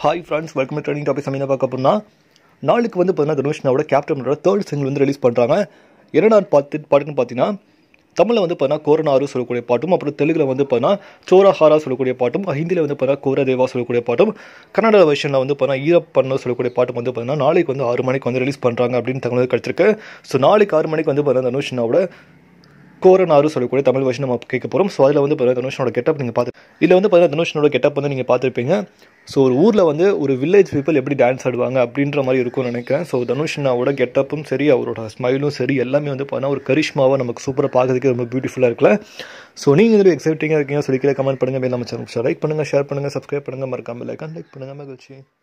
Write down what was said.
hi friends welcome trending topic என்ன பார்க்க போனா நாளைக்கு வந்து பார்த்தீங்கன்னா தனுஷ்னாவோட கேப்டனோட தேர்ட் சிங்கிள் வந்து ரிலீஸ் பண்ணுறாங்க இரண்டாம் பார்த்து பாட்டுன்னு பார்த்தீங்கன்னா தமிழில் வந்து பார்த்தீங்கன்னா கோரனாரு சொல்லக்கூடிய பாட்டும் அப்புறம் தெலுங்கில் வந்து பார்த்தீங்கன்னா சோராஹாரா சொல்லக்கூடிய பாட்டும் ஹிந்தியில் வந்து பார்த்தீங்கன்னா கோரதேவா சொல்லக்கூடிய பாட்டும் கன்னட வெர்ஷனில் வந்து பார்த்தீங்கன்னா ஈரப்பண்ணு சொல்லக்கூடிய பாட்டும் வந்து பார்த்தீங்கன்னா நாளைக்கு வந்து ஆறு மணிக்கு வந்து ரிலீஸ் பண்ணுறாங்க அப்படின்னு தகவல் கிடச்சிருக்கு ஸோ நாளைக்கு ஆறு மணிக்கு வந்து பார்த்தீங்கன்னா தனுஷ்னாவோட கோரனாரு சொல்லக்கூடிய தமிழ் வருஷம் நம்ம கேட்க போகிறோம் ஸோ அதில் வந்து பார்த்தீங்கன்னா தனுஷனோட கெட்டப் நீங்கள் பார்த்து இதில் வந்து பார்த்தீங்கன்னா தனுஷனோட கெட்டப் வந்து நீங்கள் பார்த்துருப்பீங்க ஸோ ஒரு ஊரில் வந்து ஒரு வில்லேஜ் பீப்புள் எப்படி டான்ஸ் ஆடுவாங்க அப்படின்ற மாதிரி இருக்கும்னு நினைக்கிறேன் ஸோ தனுஷனாவோட கெட்டப்பும் சரி அவரோட ஸ்மைலும் சரி எல்லாமே வந்து பார்த்தீங்கன்னா ஒரு கரிஷ்மாவை நமக்கு சூப்பராக பார்க்கறதுக்கு ரொம்ப பியூட்டிஃபுல்லாக இருக்கல ஸோ நீங்கள் இதில் எக்ஸைட்டிங்காக இருக்கீங்க சொல்லிக்கிற கமெண்ட் பண்ணுங்கள் நம்ம சேனல் லைக் பண்ணுங்கள் ஷேர் பண்ணுங்கள் சப்ஸ்கிரைப் பண்ணுங்கள் மறக்காமல் லைக் பண்ணுங்கள் மகிழ்ச்சி